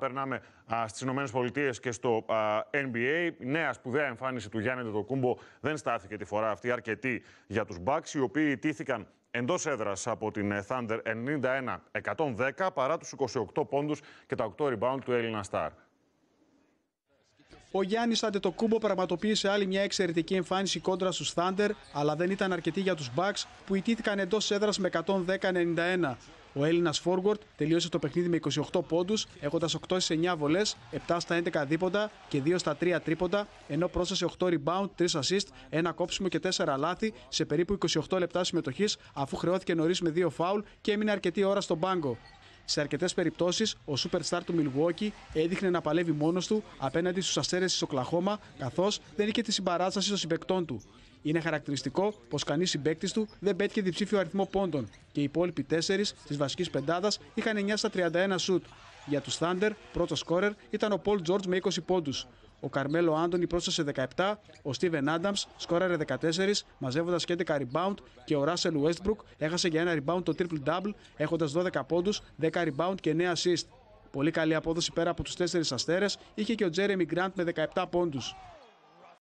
Περνάμε στι Πολιτείες και στο NBA. Η νέα σπουδαία εμφάνιση του Γιάννη Τετοκούμπο δεν στάθηκε τη φορά αυτή αρκετή για τους Bucks, οι οποίοι τήθηκαν εντός έδρας από την ε, Thunder 91-110 παρά τους 28 πόντους και τα 8 rebound του Έλληνα Star. Ο Γιάννης Αντετοκούμπο πραγματοποίησε άλλη μια εξαιρετική εμφάνιση κόντρα στους Thunder, αλλά δεν ήταν αρκετή για τους Bucks που ιτήθηκαν εντός έδρας με 110-91. Ο Έλληνας Φόργορτ τελείωσε το παιχνίδι με 28 πόντους, έχοντας 8 σε 9 βολέ, 7 στα 11 δίποτα και 2 στα 3 τρίποτα, ενώ πρόσθεσε 8 rebound, 3 assist, 1 κόψιμο και 4 λάθη σε περίπου 28 λεπτά συμμετοχής, αφού χρεώθηκε νωρίς με 2 φάουλ και έμεινε αρκετή ώρα στον πάγκο. Σε αρκετές περιπτώσεις, ο superstar του Milwaukee έδειχνε να παλεύει μόνος του απέναντι στους αστέρες της Οκλαχώμα, καθώς δεν είχε τη συμπαράσταση των συμπεκτών του. Είναι χαρακτηριστικό πως κανείς συμπέκτη του δεν πέτυχε διψήφιο αριθμό πόντων και οι υπόλοιποι 4 της βασικής πεντάδας είχαν 9 στα 31 σουτ. Για τους Thunder, πρώτος σκόρερ ήταν ο Πολ Τζόρτζ με 20 πόντους. Ο Καρμέλο Άντωνη πρόσθεσε 17, ο Στίβεν Άνταμ σκόραρε 14, μαζεύοντα και 11 rebound και ο Ράσελ Westbrook έχασε για ένα rebound το triple double, έχοντας 12 πόντου, 10 rebound και 9 assist. Πολύ καλή απόδοση πέρα από τους 4 αστέρες είχε και ο Τζέρεμι Γκραντ με 17 πόντου.